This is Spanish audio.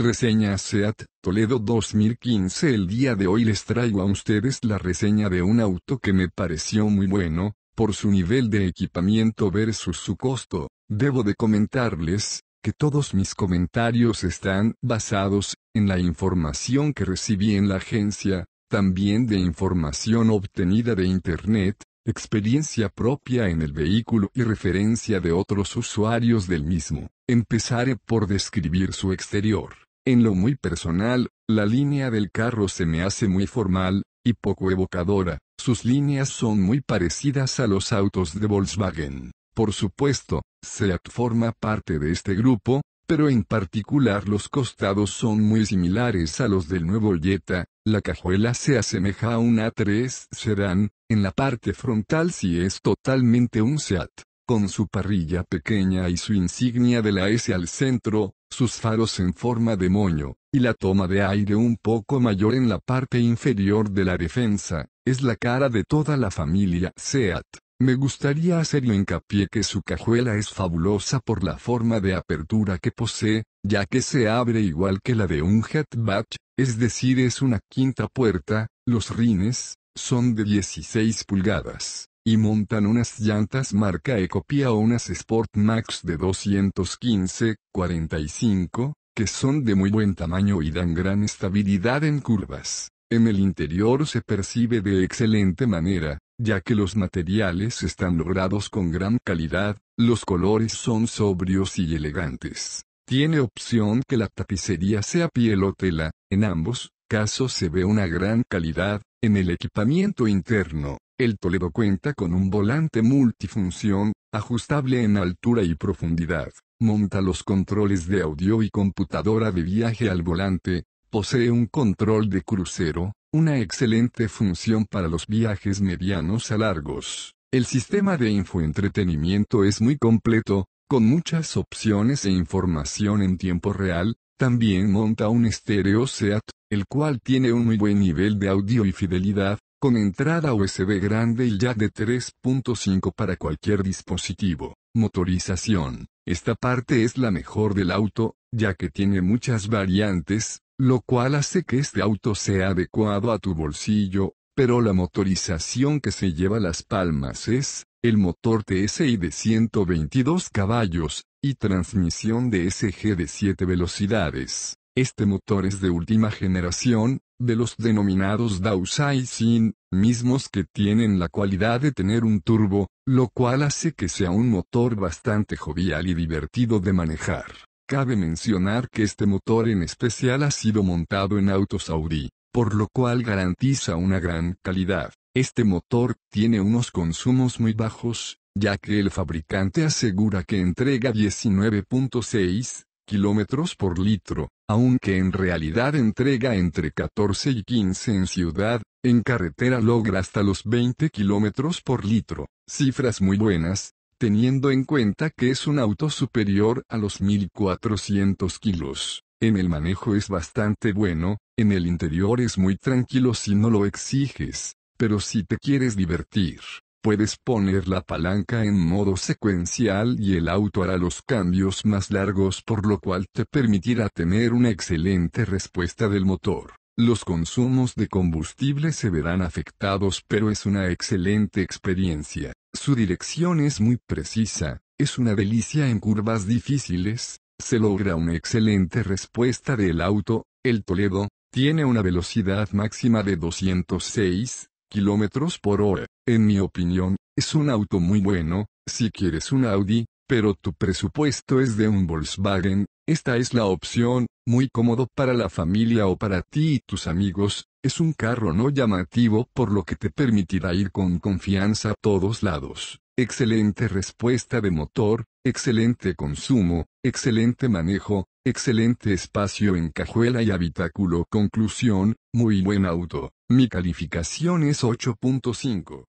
Reseña SEAT, Toledo 2015 El día de hoy les traigo a ustedes la reseña de un auto que me pareció muy bueno, por su nivel de equipamiento versus su costo. Debo de comentarles, que todos mis comentarios están basados, en la información que recibí en la agencia, también de información obtenida de Internet, experiencia propia en el vehículo y referencia de otros usuarios del mismo. Empezaré por describir su exterior. En lo muy personal, la línea del carro se me hace muy formal, y poco evocadora, sus líneas son muy parecidas a los autos de Volkswagen. Por supuesto, SEAT forma parte de este grupo, pero en particular los costados son muy similares a los del nuevo Jetta, la cajuela se asemeja a un A3 Serán, en la parte frontal sí es totalmente un SEAT, con su parrilla pequeña y su insignia de la S al centro, sus faros en forma de moño, y la toma de aire un poco mayor en la parte inferior de la defensa, es la cara de toda la familia SEAT. Me gustaría hacer hincapié que su cajuela es fabulosa por la forma de apertura que posee, ya que se abre igual que la de un hatchback, es decir es una quinta puerta, los rines, son de 16 pulgadas y montan unas llantas marca Ecopia o unas Sport Max de 215, 45, que son de muy buen tamaño y dan gran estabilidad en curvas. En el interior se percibe de excelente manera, ya que los materiales están logrados con gran calidad, los colores son sobrios y elegantes. Tiene opción que la tapicería sea piel o tela, en ambos casos se ve una gran calidad, en el equipamiento interno, el Toledo cuenta con un volante multifunción, ajustable en altura y profundidad, monta los controles de audio y computadora de viaje al volante, posee un control de crucero, una excelente función para los viajes medianos a largos. El sistema de infoentretenimiento es muy completo, con muchas opciones e información en tiempo real, también monta un estéreo SEAT, el cual tiene un muy buen nivel de audio y fidelidad, con entrada USB grande y ya de 3.5 para cualquier dispositivo. Motorización. Esta parte es la mejor del auto, ya que tiene muchas variantes, lo cual hace que este auto sea adecuado a tu bolsillo, pero la motorización que se lleva las palmas es, el motor TSI de 122 caballos, y transmisión de SG de 7 velocidades. Este motor es de última generación, de los denominados Dausai Sin, mismos que tienen la cualidad de tener un turbo, lo cual hace que sea un motor bastante jovial y divertido de manejar. Cabe mencionar que este motor en especial ha sido montado en autos Audi, por lo cual garantiza una gran calidad. Este motor tiene unos consumos muy bajos, ya que el fabricante asegura que entrega 19.6 kilómetros por litro, aunque en realidad entrega entre 14 y 15 en ciudad, en carretera logra hasta los 20 kilómetros por litro, cifras muy buenas, teniendo en cuenta que es un auto superior a los 1400 kilos. En el manejo es bastante bueno, en el interior es muy tranquilo si no lo exiges, pero si te quieres divertir, Puedes poner la palanca en modo secuencial y el auto hará los cambios más largos por lo cual te permitirá tener una excelente respuesta del motor. Los consumos de combustible se verán afectados pero es una excelente experiencia. Su dirección es muy precisa, es una delicia en curvas difíciles, se logra una excelente respuesta del auto, el Toledo, tiene una velocidad máxima de 206, kilómetros por hora. En mi opinión, es un auto muy bueno, si quieres un Audi, pero tu presupuesto es de un Volkswagen, esta es la opción, muy cómodo para la familia o para ti y tus amigos, es un carro no llamativo por lo que te permitirá ir con confianza a todos lados. Excelente respuesta de motor, excelente consumo, excelente manejo, Excelente espacio en cajuela y habitáculo. Conclusión, muy buen auto. Mi calificación es 8.5.